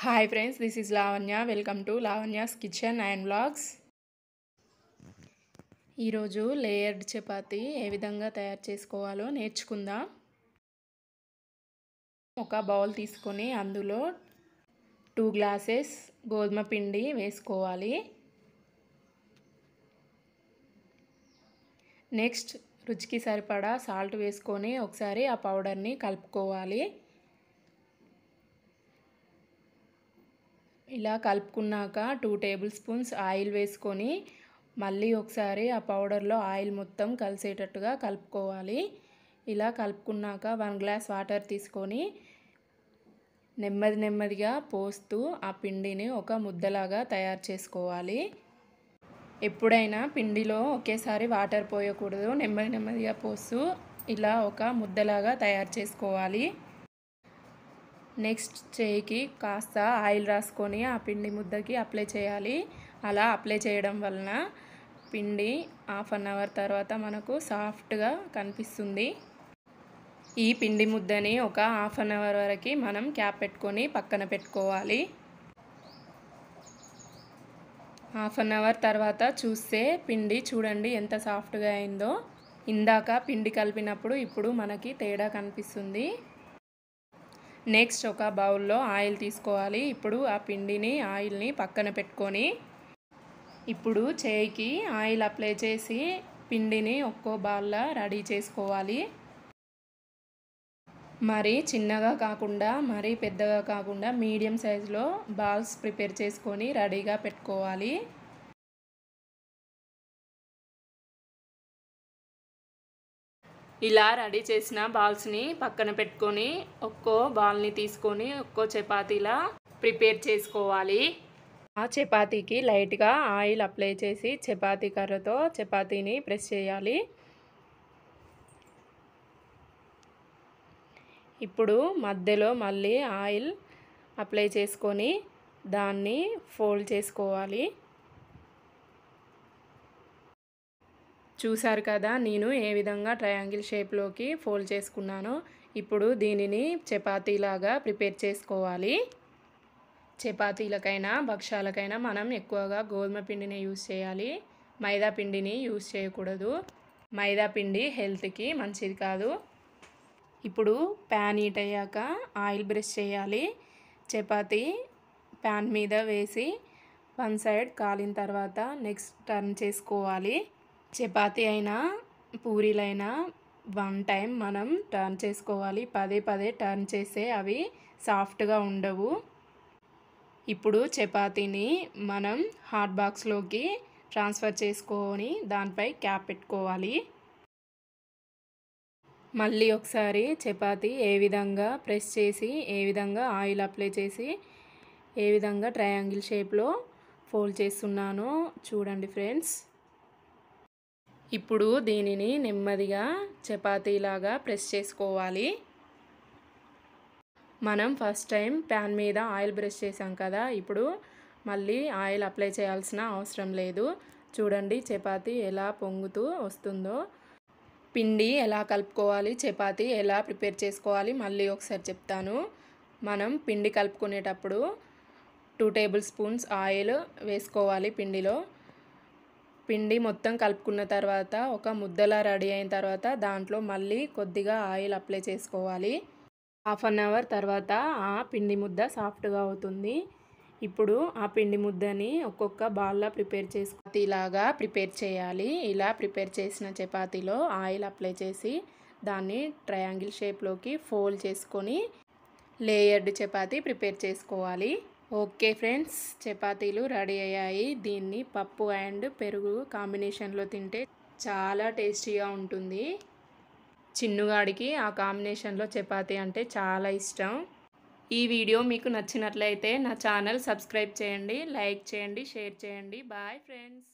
hi friends this is Lavanya welcome to Lavanya's kitchen and blogs ఈరోజు layered chapati ఏ విధంగా తయారు చేసుకోవాలో నేర్చుకుందాం ఒక బౌల్ తీసుకొని అందులో టూ గ్లాసెస్ గోధుమ పిండి వేసుకోవాలి నెక్స్ట్ రుచికి సరిపడా సాల్ట్ వేసుకొని ఒకసారి ఆ పౌడర్ని కలుపుకోవాలి ఇలా కలుపుకున్నాక టూ టేబుల్ స్పూన్స్ ఆయిల్ వేసుకొని మళ్ళీ ఒకసారి ఆ పౌడర్లో ఆయిల్ మొత్తం కలిసేటట్టుగా కలుపుకోవాలి ఇలా కలుపుకున్నాక వన్ గ్లాస్ వాటర్ తీసుకొని నెమ్మది నెమ్మదిగా పోస్తూ ఆ పిండిని ఒక ముద్దలాగా తయారు చేసుకోవాలి ఎప్పుడైనా పిండిలో ఒకేసారి వాటర్ పోయకూడదు నెమ్మది నెమ్మదిగా పోస్తూ ఇలా ఒక ముద్దలాగా తయారు చేసుకోవాలి నెక్స్ట్ చేయికి కాస్త ఆయిల్ రాసుకొని ఆ పిండి ముద్దకి అప్లై చేయాలి అలా అప్లై చేయడం వలన పిండి హాఫ్ అన్ అవర్ తర్వాత మనకు సాఫ్ట్గా కనిపిస్తుంది ఈ పిండి ముద్దని ఒక హాఫ్ అన్ అవర్ వరకు మనం క్యాప్ పెట్టుకొని పక్కన పెట్టుకోవాలి హాఫ్ అన్ అవర్ తర్వాత చూస్తే పిండి చూడండి ఎంత సాఫ్ట్గా అయిందో ఇందాక పిండి కలిపినప్పుడు ఇప్పుడు మనకి తేడా కనిపిస్తుంది నెక్స్ట్ ఒక బౌల్లో ఆయిల్ తీసుకోవాలి ఇప్పుడు ఆ పిండిని ఆయిల్ని పక్కన పెట్టుకొని ఇప్పుడు చేయికి ఆయిల్ అప్లై చేసి పిండిని ఒక్కో బాల్లా రెడీ చేసుకోవాలి మరి చిన్నగా కాకుండా మరి పెద్దగా కాకుండా మీడియం సైజులో బాల్స్ ప్రిపేర్ చేసుకొని రెడీగా పెట్టుకోవాలి ఇలా రెడీ చేసిన బాల్స్ని పక్కన పెట్టుకొని ఒక్కో బాల్ని తీసుకొని ఒక్కో చపాతీలా ప్రిపేర్ చేసుకోవాలి ఆ చపాతీకి లైట్గా ఆయిల్ అప్లై చేసి చపాతీ కర్రతో చపాతీని ప్రెస్ చేయాలి ఇప్పుడు మధ్యలో మళ్ళీ ఆయిల్ అప్లై చేసుకొని దాన్ని ఫోల్డ్ చేసుకోవాలి చూశారు కదా నేను ఏ విధంగా ట్రయాంగిల్ షేప్లోకి ఫోల్డ్ చేసుకున్నానో ఇప్పుడు దీనిని చపాతీలాగా ప్రిపేర్ చేసుకోవాలి చపాతీలకైనా భక్ష్యాలకైనా మనం ఎక్కువగా గోధుమ పిండిని యూజ్ చేయాలి మైదా పిండిని యూజ్ చేయకూడదు మైదా పిండి హెల్త్కి మంచిది కాదు ఇప్పుడు ప్యాన్ హీట్ అయ్యాక ఆయిల్ బ్రష్ చేయాలి చపాతీ ప్యాన్ మీద వేసి వన్ సైడ్ కాలిన తర్వాత నెక్స్ట్ టర్న్ చేసుకోవాలి చపాతి అయినా పూరీలైనా వన్ టైం మనం టర్న్ చేసుకోవాలి పదే పదే టర్న్ చేస్తే అవి సాఫ్ట్గా ఉండవు ఇప్పుడు చపాతీని మనం హాట్ బాక్స్లోకి ట్రాన్స్ఫర్ చేసుకొని దానిపై క్యాప్ పెట్టుకోవాలి మళ్ళీ ఒకసారి చపాతి ఏ విధంగా ప్రెస్ చేసి ఏ విధంగా ఆయిల్ అప్లై చేసి ఏ విధంగా ట్రయాంగిల్ షేప్లో ఫోల్డ్ చేస్తున్నానో చూడండి ఫ్రెండ్స్ ఇప్పుడు దీనిని నెమ్మదిగా చపాతీలాగా ప్రెస్ చేసుకోవాలి మనం ఫస్ట్ టైం ప్యాన్ మీద ఆయిల్ బ్రష్ చేసాం కదా ఇప్పుడు మళ్ళీ ఆయిల్ అప్లై చేయాల్సిన అవసరం లేదు చూడండి చపాతి ఎలా పొంగుతూ వస్తుందో పిండి ఎలా కలుపుకోవాలి చపాతి ఎలా ప్రిపేర్ చేసుకోవాలి మళ్ళీ ఒకసారి చెప్తాను మనం పిండి కలుపుకునేటప్పుడు టూ టేబుల్ స్పూన్స్ ఆయిల్ వేసుకోవాలి పిండిలో పిండి మొత్తం కలుపుకున్న తర్వాత ఒక ముద్దలా రెడీ అయిన తర్వాత దాంట్లో మళ్ళీ కొద్దిగా ఆయిల్ అప్లై చేసుకోవాలి హాఫ్ అన్ అవర్ తర్వాత ఆ పిండి ముద్ద సాఫ్ట్గా అవుతుంది ఇప్పుడు ఆ పిండి ముద్దని ఒక్కొక్క బాల్లా ప్రిపేర్ చేసుకుని ఇలాగా ప్రిపేర్ చేయాలి ఇలా ప్రిపేర్ చేసిన చపాతీలో ఆయిల్ అప్లై చేసి దాన్ని ట్రయాంగిల్ షేప్లోకి ఫోల్డ్ చేసుకొని లేయర్డ్ చపాతీ ప్రిపేర్ చేసుకోవాలి ఓకే ఫ్రెండ్స్ చపాతీలు రెడీ అయ్యాయి దీన్ని పప్పు అండ్ పెరుగు కాంబినేషన్లో తింటే చాలా టేస్టీగా ఉంటుంది చిన్నుగాడికి ఆ కాంబినేషన్లో చపాతీ అంటే చాలా ఇష్టం ఈ వీడియో మీకు నచ్చినట్లయితే నా ఛానల్ సబ్స్క్రైబ్ చేయండి లైక్ చేయండి షేర్ చేయండి బాయ్ ఫ్రెండ్స్